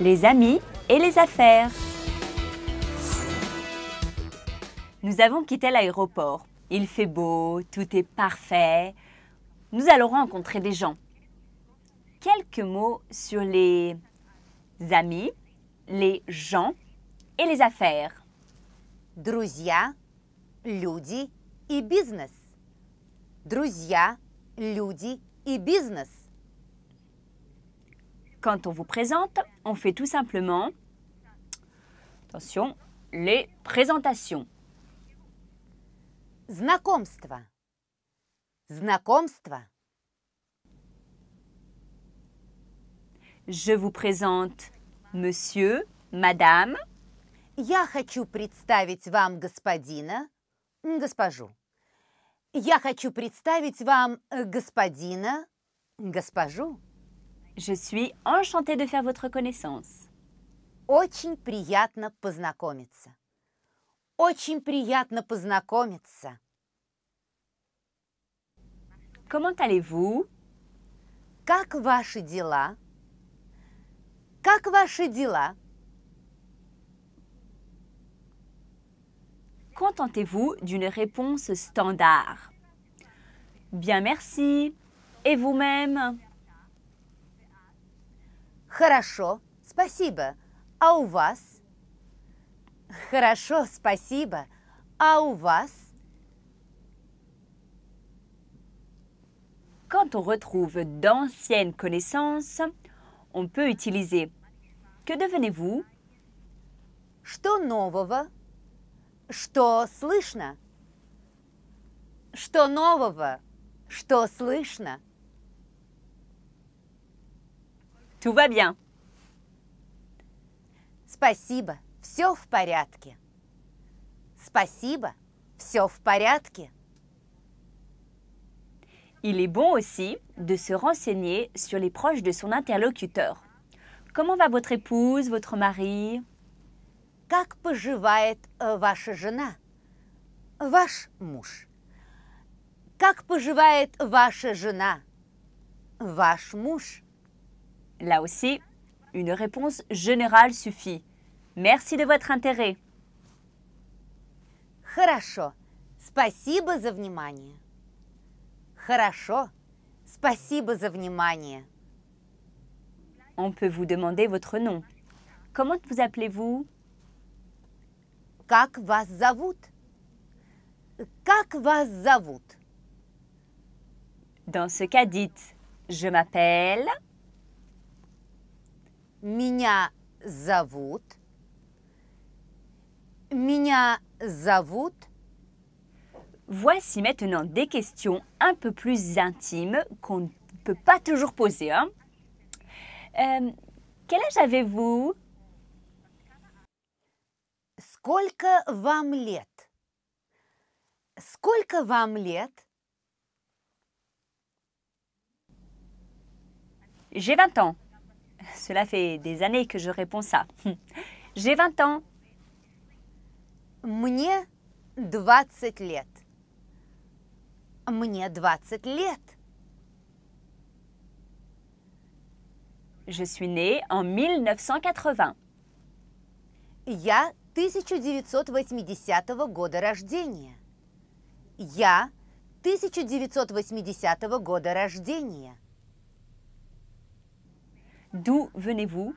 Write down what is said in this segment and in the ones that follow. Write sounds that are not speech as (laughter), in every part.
les amis et les affaires. Nous avons quitté l'aéroport. Il fait beau, tout est parfait. Nous allons rencontrer des gens. Quelques mots sur les amis, les gens et les affaires. Друзья, люди и BUSINESS Друзья, люди и BUSINESS Quand on vous présente, on fait tout simplement, attention, les présentations. Знакомство. Знакомство. Je vous présente monsieur, madame. Я хочу представить вам господина, госпожу. Я хочу представить вам господина, госпожу. Je suis enchantée de faire votre connaissance. Очень приятно познакомиться. Очень приятно познакомиться. Comment allez-vous? Как ваши дела? Как ваши дела? Contentez-vous d'une réponse standard. Bien, merci. Et vous-même Хорошо, спасибо. А у вас? Хорошо, спасибо. А у вас? Quand on retrouve d'anciennes connaissances, on peut utiliser Que devenez-vous? Что нового? Что слышно? Что нового? Что слышно? Tout va bien. Спасибо, все в порядке. Спасибо, все в порядке. Il est bon aussi de se renseigner sur les proches de son interlocuteur. Comment va votre épouse, votre mari Как поживает э, ваша жена? Ваш муж. Как поживает ваша жена? Ваш муж. Là aussi, une réponse générale suffit. Merci de votre intérêt. Хорошо. Спасибо за внимание. On peut vous demander votre nom. Comment vous appelez-vous Как вас зовут? Как вас зовут? Dans ce cas, dites Je m'appelle. Меня зовут. Меня зовут. Voici maintenant des questions un peu plus intimes qu'on ne peut pas toujours poser. Hein. Euh, quel âge avez-vous Сколько вам лет Сколько J'ai 20 ans. Cela fait des années que je réponds ça. (laughs) J'ai 20 ans. Мне 20 лет. Мне 20 лет. Je suis né en 1980. Я 1980 года рождения. Я 1980 года рождения. D'où venez-vous?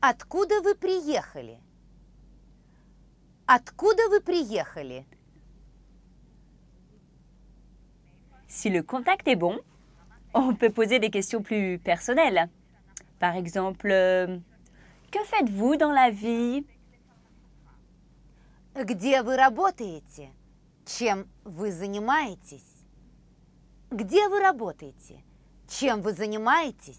Откуда вы приехали? Откуда вы приехали? Si le contact est bon, on peut poser des questions plus personnelles. Par exemple, euh, que faites-vous dans la vie? Где вы работаете? Чем вы занимаетесь? Где вы работаете? Чем вы занимаетесь?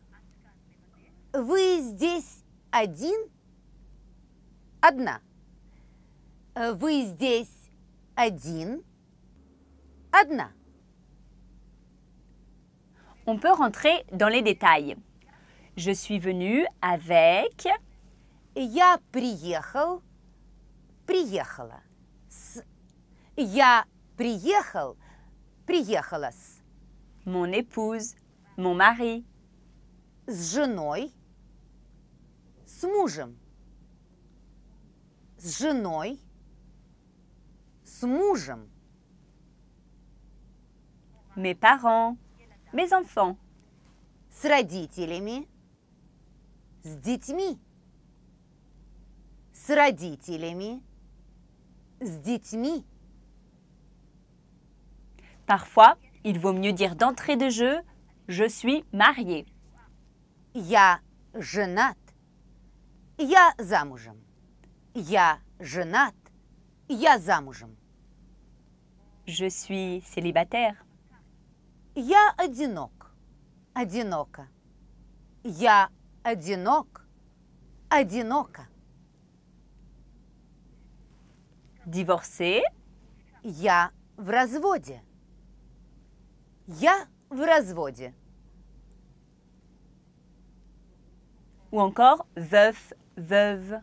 Вы здесь один? Одна. Вы здесь один? Одна. On peut rentrer dans les détails. Je suis venu avec... Я приехал, приехала с. Я приехал, приехала с. Mon épouse, mon mari. С женой, с мужем, с Mes parents, mes enfants. С родителями, с детьми. С родителями, Parfois, il vaut mieux dire d'entrée de jeu Je suis marié. je женат. Я замужем. Я женат. Я замужем. Je suis célibataire. Я одинок. Одиноко. Я одинок. Одиноко. Divorcé. Я в разводе. Я в разводе. Ou encore veuf veuve.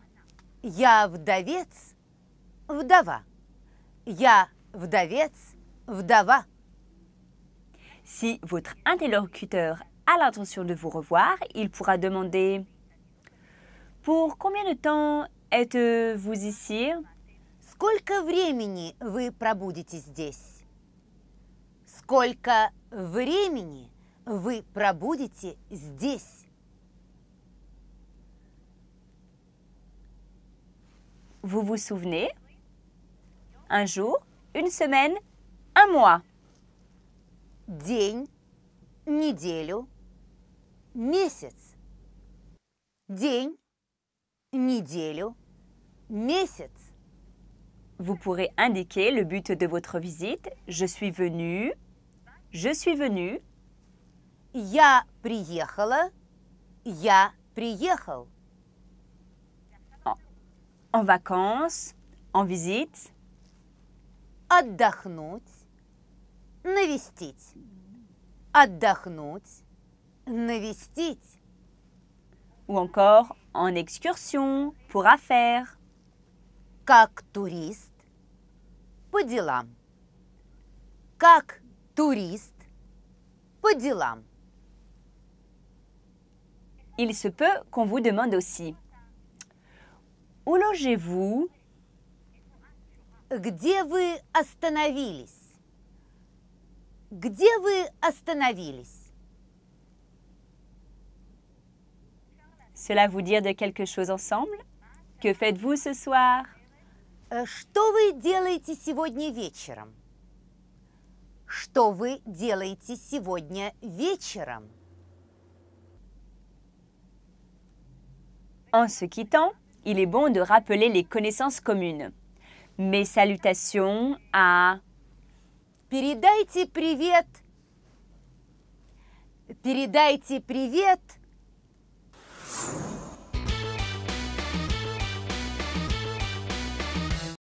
Я вдовец, вдова. Я вдовец, вдова. Si votre interlocuteur a l'intention de vous revoir, il pourra demander Pour combien de temps êtes-vous ici Сколько времени вы пробудете здесь? Сколько времени вы пробудете здесь? Vous vous souvenez Un jour, une semaine, un mois. День, неделю, месяц. День, неделю, месяц. Vous pourrez indiquer le but de votre visite. Je suis venu. Je suis venu. Я приехала. Я приехал en vacances, en visite. Отдохнуть, навестить. Отдохнуть, навестить. Ou encore en excursion, pour affaires. Как турист, по делам. Как турист, по делам. Il se peut qu'on vous demande aussi où logez-vous Где вы остановились? Где вы остановились? Cela vous dire de quelque chose ensemble? Que faites-vous ce soir? Что вы делаете сегодня вечером? Что вы делаете сегодня вечером? En se quittant, il est bon de rappeler les connaissances communes. Mes salutations à... Передайте привет. Передайте привет.